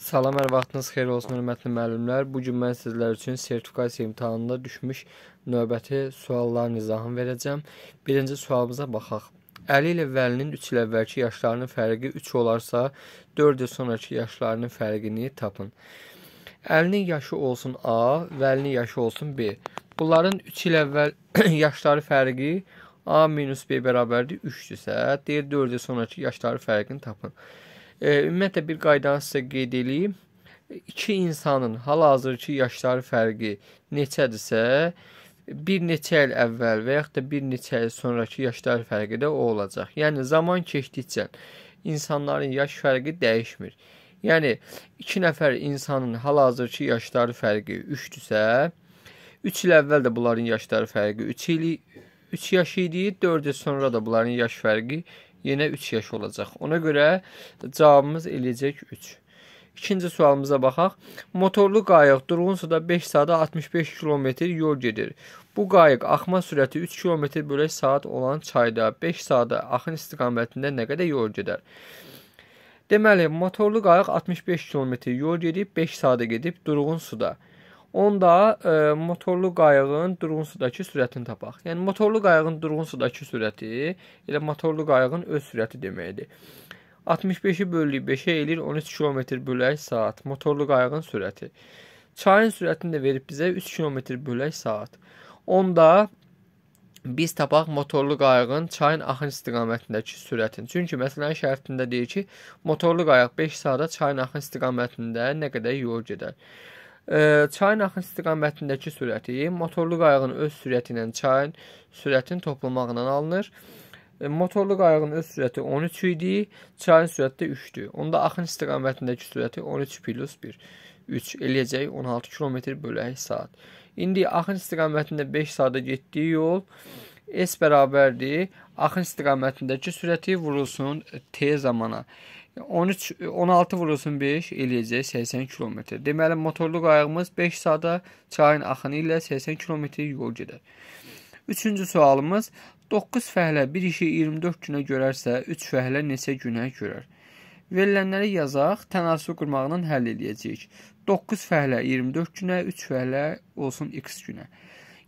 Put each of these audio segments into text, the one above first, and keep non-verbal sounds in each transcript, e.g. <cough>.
Salam, hər vaxtınız xeyir olsun, hörmətli müəllimlər. Bu gün mən sizlər üçün sertifikasiya imtahanında düşmüş növbəti sualların izahını verəcəm. Birinci sualımıza baxaq. Əli ilə Vəlinin 3 il əvvəlki yaşlarının fərqi 3 olarsa, 4 il sonrakı yaşlarının fərqini tapın. Əlinin yaşı olsun A, Vəlinin yaşı olsun B. Bunların 3 il əvvəl <clears throat> yaşları fərqi A-B bərabərdir 3-dürsə, deyir 4 il sonrakı yaşları fərqini tapın. Ümumiyyətlə bir qaydanı sizə qeyd eləyim. İki insanın hal-hazırki yaşları fərqi neçədirsə, bir neçə il əvvəl və yaxud da bir neçə il sonrakı yaşlar fərqi də o olacaq. Yəni zaman keçdikcə insanların yaş fərqi dəyişmir. Yəni iki nəfər insanın hal-hazırki yaşları fərqi 3-dürsə, 3 il əvvəl də bunların yaşları fərqi 3 il 3 yaş idi, 4 il sonra da bunların yaş fərqi yenə 3 yaş olacaq. Ona görə cavabımız eləyəcək 3. İkinci sualımıza baxaq. Motorlu qayıq durğun suda 5 saata 65 km yol gedir. Bu qayıq axma sürəti 3 km bölək saat olan çayda 5 saata axın istiqamətində nə qədər yol gedər? Deməli, motorlu qayıq 65 km yol gedib 5 saata gedib durğun suda. Onda e, motorlu qayığın durğun sudakı sürətini tapaq. Yəni motorlu qayığın durğun sudakı sürəti elə motorlu qayığın öz sürəti deməkdir. 65-i bölürük 5-ə eləyir 13 km bölək saat motorlu qayığın sürəti. Çayın sürətini də verib bizə 3 km bölək saat. Onda biz tapaq motorlu qayığın çayın axın istiqamətindəki sürətini. Çünki məsələn şərtində deyir ki, motorlu qayıq 5 saata çayın axın istiqamətində nə qədər yol gedər. Çayın axın istiqamətindəki sürəti motorlu qayığın öz sürəti ilə çayın sürətini toplamaqla alınır. Motorlu qayığın öz sürəti 13 idi, çayın sürəti də 3-dür. Onda axın istiqamətindəki sürəti 13 plus 1, 3 eləyəcək 16 km bölək saat. İndi axın istiqamətində 5 saata getdiyi yol S bərabərdir axın istiqamətindəki sürəti vurulsun t zamana. 13 16 vurulsun 5 eləyəcək 80 km. Deməli motorlu qayığımız 5 saata çayın axını ilə 80 km yol gedər. 3-cü sualımız 9 fəhlə bir işi 24 günə görərsə 3 fəhlə neçə günə görər? Verilənləri yazaq, tənasüb qurmaqla həll eləyəcəyik. 9 fəhlə 24 günə, 3 fəhlə olsun x günə.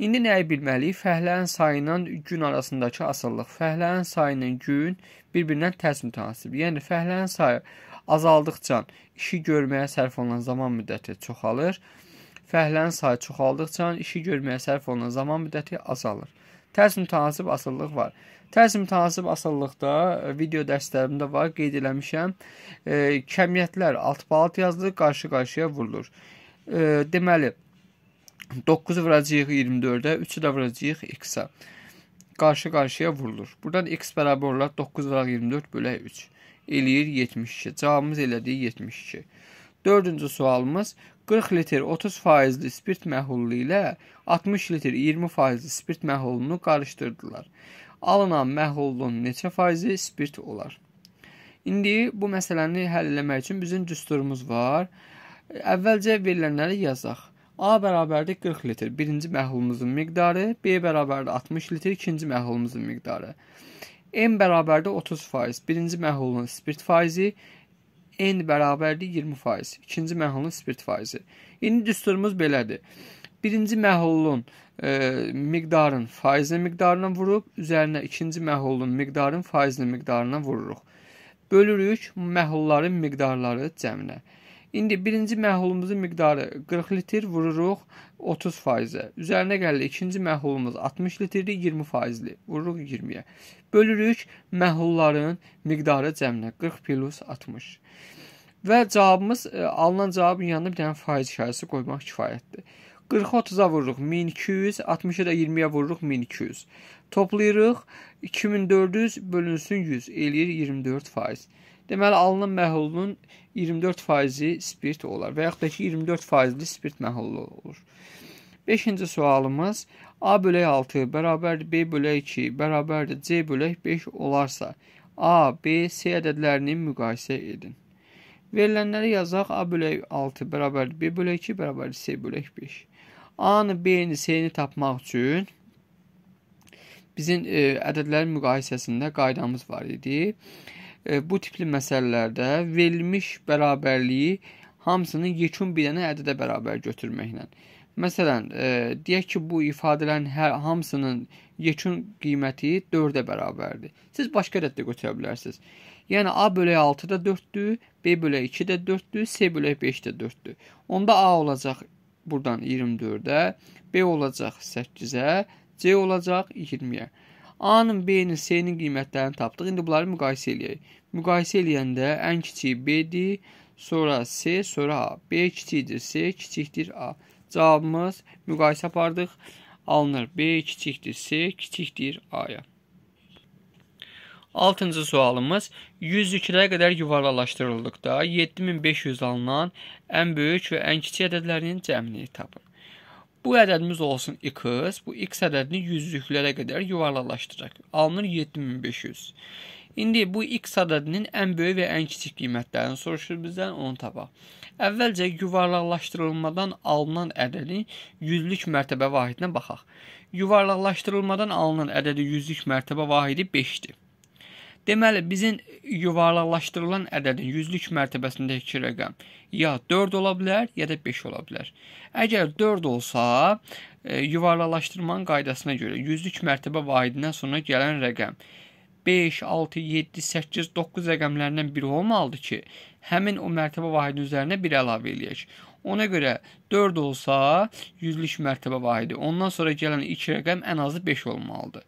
İndi nəyi bilməliyik? Fəhlənin sayından gün arasındakı asıllıq. Fəhlənin sayının gün bir-birindən tərs mütənasibdir. Yəni fəhlənin sayı azaldıqca işi görməyə sərf olunan zaman müddəti çoxalır. Fəhlənin sayı çoxaldıqca işi görməyə sərf olunan zaman müddəti azalır. Tərs mütənasib asıllıq var. Tərs mütənasib asılılıqda e, video dərslərimdə var, qeyd eləmişəm. E, kəmiyyətlər alt-balat yazılır, qarşı-qarşıya vurulur. E, deməli, 9 vuracağıq 24-ə, 3-ü də vuracağıq x-ə. Qarşı-qarşıya vurulur. Buradan x bərabər olaraq 9 vuraq 24 bölək 3 eləyir 72. Cavabımız elədiyi 72. Dördüncü sualımız 40 litr 30 faizli spirt məhullu ilə 60 litr 20 faizli spirt məhulunu qarışdırdılar. Alınan məhullun neçə faizi spirt olar? İndi bu məsələni həll eləmək üçün bizim düsturumuz var. Əvvəlcə verilənləri yazaq. A bərabərdir 40 litr birinci məhlulumuzun miqdarı, B bərabərdir 60 litr ikinci məhlulumuzun miqdarı. M bərabərdir 30%. Birinci məhlulun spirt faizi, N bərabərdir 20%. İkinci məhlulun spirt faizi. İndi düsturumuz belədir. Birinci məhlulun e, miqdarın faizli miqdarına vurub, üzərinə ikinci məhlulun miqdarın faizli miqdarına vururuq. Bölürük məhlulların miqdarları cəminə. İndi birinci məhlulumuzun miqdarı 40 litr vururuq 30%-ə. Üzərinə gəlir ikinci məhlulumuz 60 litrdir 20%-li. Vururuq 20-yə. Bölürük məhlulların miqdarı cəminə 40 plus 60. Və cavabımız ə, e, alınan cavabın yanına bir dənə faiz işarəsi qoymaq kifayətdir. 40-ı 30-a vururuq 1200, 60-ı da 20-yə vururuq 1200. Toplayırıq 2400 bölünsün 100 eləyir 24%. Deməli, alınan məhlulun 24%-i spirt olar və yaxud da ki, 24%-li spirt məhlulu olur. Beşinci sualımız A bölək 6 bərabərdir B bölək 2 bərabərdir C bölək 5 olarsa A, B, C ədədlərini müqayisə edin. Verilənləri yazaq A bölək 6 bərabərdir B bölək 2 bərabərdir C bölək 5. A-nı, B-ni, C-ni tapmaq üçün bizim e, ədədlərin müqayisəsində qaydamız var idi. E, bu tipli məsələlərdə verilmiş bərabərliyi hamısının yekun bilənə ədədə bərabər götürməklə. Məsələn, e, deyək ki, bu ifadələrin hər hamısının yekun qiyməti 4-ə bərabərdir. Siz başqa rəddə götürə bilərsiniz. Yəni A bölək 6 da 4-dür, B bölək 2 də 4-dür, C bölək 5 də 4-dür. Onda A olacaq burdan 24-ə, B olacaq 8-ə, C olacaq 20-yə. A-nın, B-nin, C-nin qiymətlərini tapdıq. İndi bunları müqayisə eləyək. Müqayisə eləyəndə ən kiçiyi B-dir, sonra C, sonra A. B kiçikdir, C kiçikdir, A. Cavabımız müqayisə apardıq. Alınır. B kiçikdir, C kiçikdir, A-ya. Altıncı sualımız 100 yüklüyə qədər yuvarlalaşdırıldıqda 7500 alınan ən böyük və ən kiçik ədədlərinin cəmini tapın. Bu ədədimiz olsun x, bu x ədədini yüzlüklərə qədər yuvarlalaşdıraq. Alınır 7500. İndi bu x ədədinin ən böyük və ən kiçik qiymətlərini soruşur bizdən, onu tapaq. Əvvəlcə yuvarlaqlaşdırılmadan alınan ədədin yüzlük mərtəbə vahidinə baxaq. Yuvarlaqlaşdırılmadan alınan ədədi yüzlük mərtəbə vahidi 5-dir. Deməli, bizim yuvarlaqlaşdırılan ədədin yüzlük mərtəbəsindəki rəqəm ya 4 ola bilər, ya da 5 ola bilər. Əgər 4 olsa, e, yuvarlaqlaşdırmanın qaydasına görə yüzlük mərtəbə vahidindən sonra gələn rəqəm 5, 6, 7, 8, 9 rəqəmlərindən biri olmalıdır ki, həmin o mərtəbə vahidinin üzərinə bir əlavə eləyək. Ona görə 4 olsa, yüzlük mərtəbə vahidi. Ondan sonra gələn iki rəqəm ən azı 5 olmalıdır.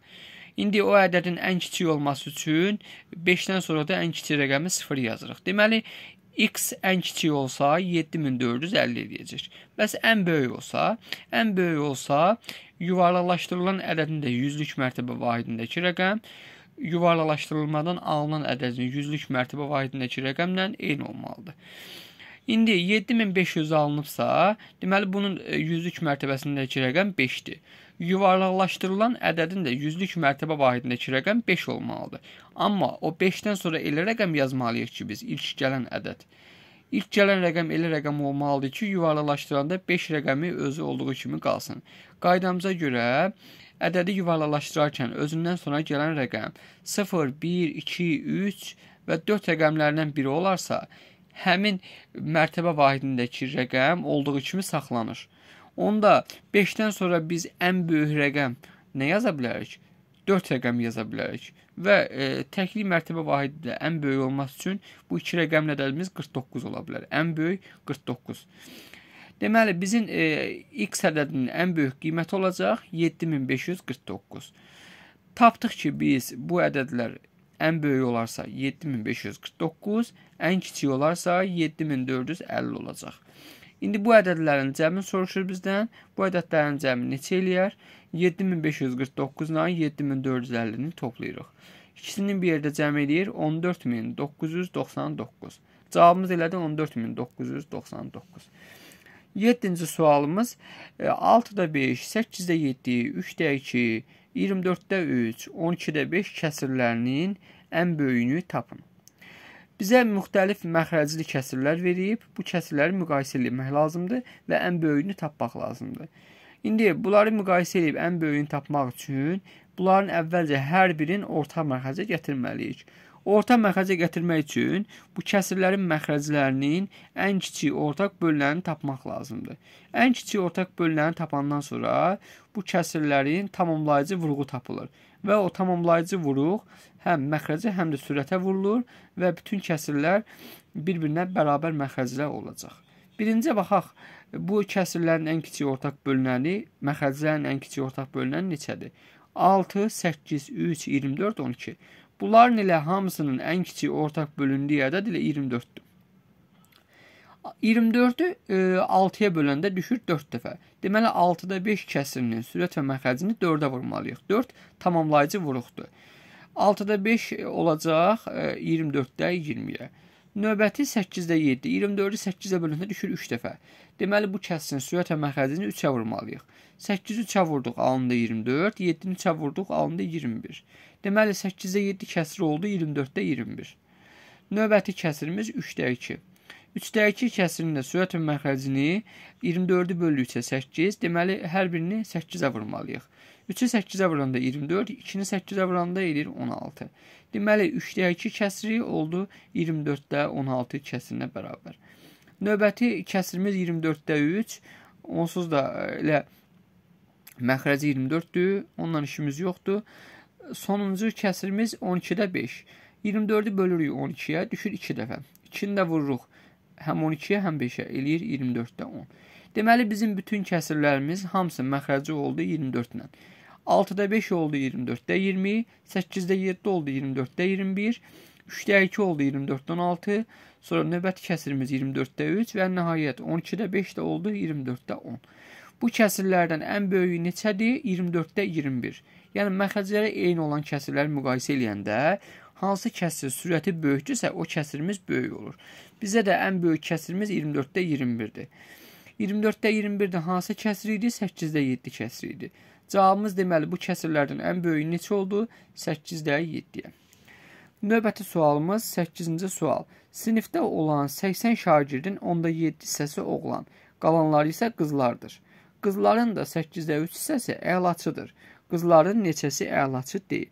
İndi o ədədin ən kiçik olması üçün 5-dən sonra da ən kiçik rəqəmi 0 yazırıq. Deməli x ən kiçik olsa 7450 edəcək. Bəs ən böyük olsa, ən böyük olsa yuvarlaqlaşdırılan ədədin də yüzlük mərtəbə vahidindəki rəqəm yuvarlaqlaşdırılmadan alınan ədədin yüzlük mərtəbə vahidindəki rəqəmlə eyni olmalıdır. İndi 7500 alınıbsa, deməli bunun e, yüzlük mərtəbəsindəki rəqəm 5-dir yuvarlaqlaşdırılan ədədin də yüzlük mərtəbə vahidindəki rəqəm 5 olmalıdır. Amma o 5-dən sonra elə rəqəm yazmalıyıq ki, biz ilk gələn ədəd. İlk gələn rəqəm elə rəqəm olmalıdır ki, yuvarlalaşdıranda 5 rəqəmi özü olduğu kimi qalsın. Qaydamıza görə ədədi yuvarlalaşdırarkən özündən sonra gələn rəqəm 0, 1, 2, 3 və 4 rəqəmlərindən biri olarsa, həmin mərtəbə vahidindəki rəqəm olduğu kimi saxlanır. Onda 5-dən sonra biz ən böyük rəqəm nə yaza bilərik? 4 rəqəm yaza bilərik və e, təkli mərtəbə vahidi də ən böyük olması üçün bu iki rəqəmlə ədədimiz 49 ola bilər. Ən böyük 49. Deməli, bizim e, x ədədinin ən böyük qiyməti olacaq 7549. Tapdıq ki, biz bu ədədlər ən böyük olarsa 7549, ən kiçik olarsa 7450 olacaq. İndi bu ədədlərin cəmini soruşur bizdən. Bu ədədlərin cəmi neçə eləyər? 7549-la 7450-ni toplayırıq. İkisini bir yerdə cəm eləyir 14999. Cavabımız elədi 14999. 7-ci sualımız 6-da 5, 8-də 7, 3-də 2, 24-də 3, 12-də 5 kəsirlərinin ən böyüyünü tapın. Bizə müxtəlif məxrəcli kəsirlər verib, bu kəsirləri müqayisə etmək lazımdır və ən böyüyünü tapmaq lazımdır. İndi bunları müqayisə edib ən böyüyünü tapmaq üçün bunların əvvəlcə hər birin orta məxrəcə gətirməliyik. Orta məxrəcə gətirmək üçün bu kəsirlərin məxrəclərinin ən kiçik ortaq bölünəni tapmaq lazımdır. Ən kiçik ortaq bölünəni tapandan sonra bu kəsirlərin tamamlayıcı vurğu tapılır və o tamamlayıcı vuruq həm məxrəcə, həm də sürətə vurulur və bütün kəsirlər bir-birinə bərabər məxrəclər olacaq. Birincə baxaq, bu kəsirlərin ən kiçik ortaq bölünəni, məxrəclərin ən kiçik ortaq bölünəni neçədir? 6, 8, 3, 24, 12. Bunların elə hamısının ən kiçik ortaq bölündüyü ədəd elə 24-dür. 24-ü e, 6-ya böləndə düşür 4 dəfə. Deməli 6-da 5 kəsirinin sürət və məxrəcini 4-ə vurmalıyıq. 4 tamamlayıcı vuruqdur. 6-da 5 e, olacaq 24-də e, 20-yə. Növbəti 8-də 7, 24-ü 8-ə bölündə düşür 3 dəfə. Deməli bu kəsrin sürətə məxrəcini 3-ə vurmalıyıq. 8-i 3-ə vurduq, alında 24, 7-ni 3-ə vurduq, alında 21. Deməli 8-də 7 kəsri oldu, 24-də 21. Növbəti kəsrimiz 3-də 2. 3-də 2 kəsirinin də sürət məxrəcini 24-ü bölü 3-ə 8, deməli hər birini 8-ə vurmalıyıq. 3-ü 8-ə vuranda 24, 2-ni 8-ə vuranda eləyir 16. Deməli, 3-dəki kəsri oldu 24-də 16 kəsrinə bərabər. Növbəti kəsirimiz 24-də 3, onsuz da e, elə məxrəci 24-dür, ondan işimiz yoxdur. Sonuncu kəsirimiz 12-də 5. 24-ü bölürük 12-yə, düşür 2 dəfə. 2-ni də vururuq həm 12-yə, həm 5-ə, eləyir 24-də 10. Deməli, bizim bütün kəsirlərimiz hamısı məxrəci oldu 24-lə. 6-da 5 oldu 24-də 20, 8-də 7 oldu 24-də 21, 3-də 2 oldu 24-dən 6, sonra növbəti kəsirimiz 24-də 3 və nəhayət 12-də 5 də oldu 24-də 10. Bu kəsirlərdən ən böyüyü neçədir? 24-də 21. Yəni məxrəclərə eyni olan kəsirləri müqayisə eləyəndə hansı kəsir sürəti böyükdürsə, o kəsirimiz böyük olur. Bizə də ən böyük kəsirimiz 24-də 21-dir. 24-də 21-də hansı kəsr idi? 8-də 7 kəsr idi. Cavabımız deməli bu kəsrlərdən ən böyüyü neçə oldu? 8-də 7-yə. Növbəti sualımız 8-ci sual. Sinifdə olan 80 şagirdin 10-da 7 hissəsi oğlan, qalanları isə qızlardır. Qızların da 8-də 3 hissəsi əlaçıdır. Qızların neçəsi əlaçı deyil.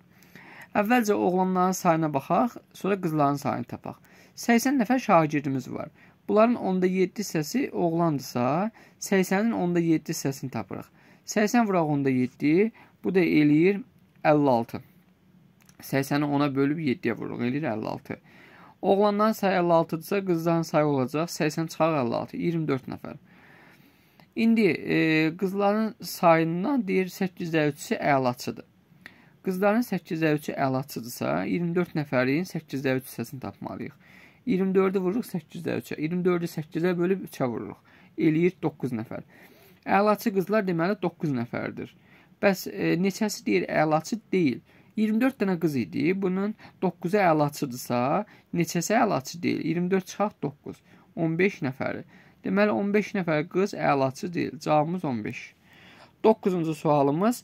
Əvvəlcə oğlanların sayına baxaq, sonra qızların sayını tapaq. 80 nəfər şagirdimiz var. Bunların 10-da 7 hissəsi oğlandırsa, 80-in 10-da 7 hissəsini tapırıq. 80 vuraq 10-da 7, bu da eləyir 56. 80-i 10-a bölüb 7-yə vururuq, eləyir 56. Oğlandan sayı 56-dırsa, qızdan sayı olacaq 80 çıxar 56, 24 nəfər. İndi e, qızların sayından deyir 8-3-ü əlaçıdır. Qızların 8-3-ü əlaçıdırsa, 24 nəfərin 8-3 hissəsini tapmalıyıq. 24-ü vururuq 8-də 3-ə. 24-ü 8-ə bölüb 3-ə vururuq. Eləyir 9 nəfər. Əlaçı qızlar deməli 9 nəfərdir. Bəs e, neçəsi deyir əlaçı deyil. 24 dənə qız idi. Bunun 9-u əlaçıdırsa, neçəsi əlaçı deyil? 24 çıxaq 9. 15 nəfəri. Deməli 15 nəfər qız əlaçı deyil. Cavabımız 15. 9-cu sualımız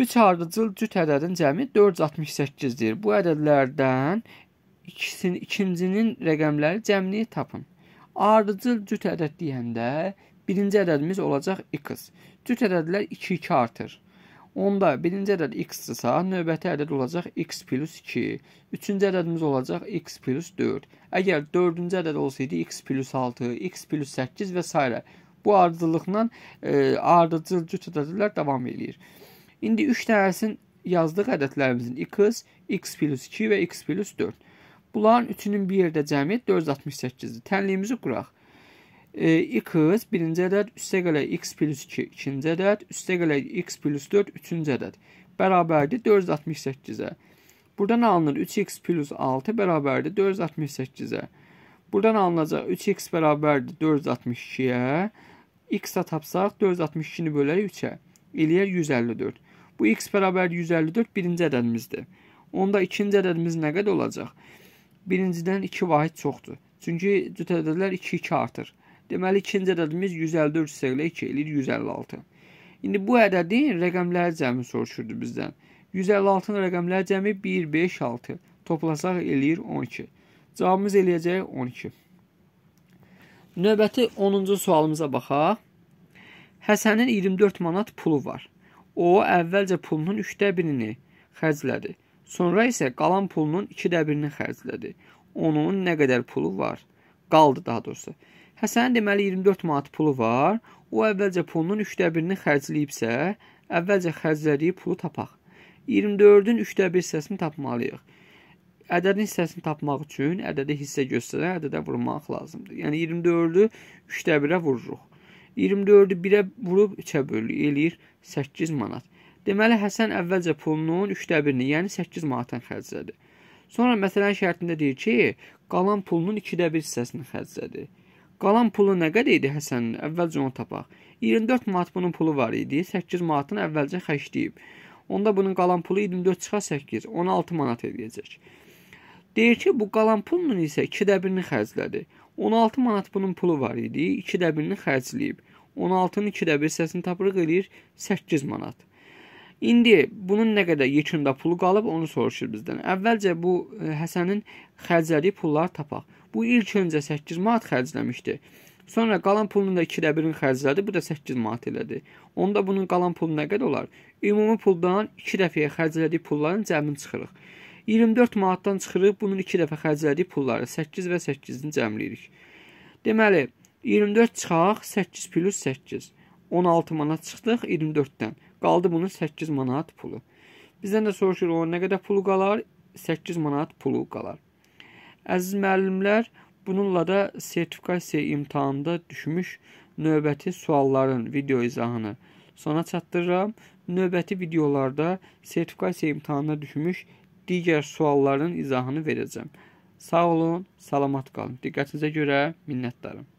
3 ardıcıl cüt ədədin cəmi 468-dir. Bu ədədlərdən ikisinin ikincinin rəqəmləri cəmliyi tapın. Ardıcıl cüt ədəd deyəndə birinci ədədimiz olacaq x. Cüt ədədlər 2 2 artır. Onda birinci ədəd x-dirsə, növbəti ədəd olacaq x plus 2. Üçüncü ədədimiz olacaq x plus 4. Əgər dördüncü ədəd olsaydı x plus 6, x plus 8 və s. Bu ardıcıllıqla e, ardıcıl cüt ədədlər davam eləyir. İndi 3 dənəsinin yazdığı ədədlərimizin x, x plus 2 və x plus 4. Bunların üçünün bir yerdə cəmi 468-dir. Tənliyimizi quraq. E, x birinci ədəd, üstə gələk x plus 2 ikinci ədəd, üstə gələk x plus 4 üçüncü ədəd. Bərabərdir 468-ə. Buradan alınır 3x plus 6 bərabərdir 468-ə. Buradan alınacaq 3x bərabərdir 462-yə. X də tapsaq 462-ni bölərək 3-ə. Eləyər 154. Bu x bərabərdir 154 birinci ədədimizdir. Onda ikinci ədədimiz nə qədər olacaq? birincidən 2 vahid çoxdur. Çünki cüt ədədlər 2-2 artır. Deməli, ikinci ədədimiz 153 sayılı 2 eləyir 156. İndi bu ədədin rəqəmlər cəmi soruşurdu bizdən. 156-nın rəqəmlər cəmi 1, 5, 6. Toplasaq eləyir 12. Cavabımız eləyəcək 12. Növbəti 10-cu sualımıza baxaq. Həsənin 24 manat pulu var. O əvvəlcə pulunun 3də 1-ini xərclədi. Sonra isə qalan pulunun 2də birini xərclədi. Onun nə qədər pulu var? Qaldı daha doğrusu. Həsənin deməli 24 manat pulu var. O əvvəlcə pulunun 3də birini xərcləyibsə, əvvəlcə xərclədiyi pulu tapaq. 24-ün 3də 1 hissəsini tapmalıyıq. Ədədin hissəsini tapmaq üçün ədədi hissə göstərə ədədə vurmaq lazımdır. Yəni 24-ü 3də 1-ə vururuq. 24-ü 1-ə vurub 3-ə bölürük, eləyir 8 manat. Deməli Həsən əvvəlcə pulunun 1/1-ni, yəni 8 manatdan xərclədi. Sonra məsələnin şərtində deyir ki, qalan pulunun 2/1 hissəsini xərclədi. Qalan pulu nə qədər idi Həsənin? Əvvəlcə onu tapaq. 24 manat bunun pulu var idi. 8 manatını əvvəlcə xərcləyib. Onda bunun qalan pulu 24 çıxa 8, 16 manat edəcək. Deyir ki, bu qalan pulunun isə 2/1-ni xərclədi. 16 manat bunun pulu var idi. 2/1-ni xərcləyib. 16-nın 2/1 hissəsini tapırıq eləyir 8 manat. İndi bunun nə qədər yekunda pulu qalıb, onu soruşur bizdən. Əvvəlcə bu e, Həsənin xərclədiyi pulları tapaq. Bu ilk öncə 8 manat xərcləmişdi. Sonra qalan pulunu da 2-də 1-in xərclədi, bu da 8 manat elədi. Onda bunun qalan pulu nə qədər olar? Ümumi puldan 2 dəfəyə xərclədiyi pulların cəmini çıxırıq. 24 manatdan çıxırıq, bunun 2 dəfə xərclədiyi pulları 8 və 8-ni cəmləyirik. Deməli, 24 çıxaq, 8 + 8. 16 manat çıxdıq 24-dən. Qaldı bunun 8 manat pulu. Bizdən də soruşur o nə qədər pulu qalar? 8 manat pulu qalar. Əziz müəllimlər, bununla da sertifikasiya imtahanında düşmüş növbəti sualların video izahını sona çatdırıram. Növbəti videolarda sertifikasiya imtahanına düşmüş digər sualların izahını verəcəm. Sağ olun, salamat qalın. Diqqətinizə görə minnətdaram.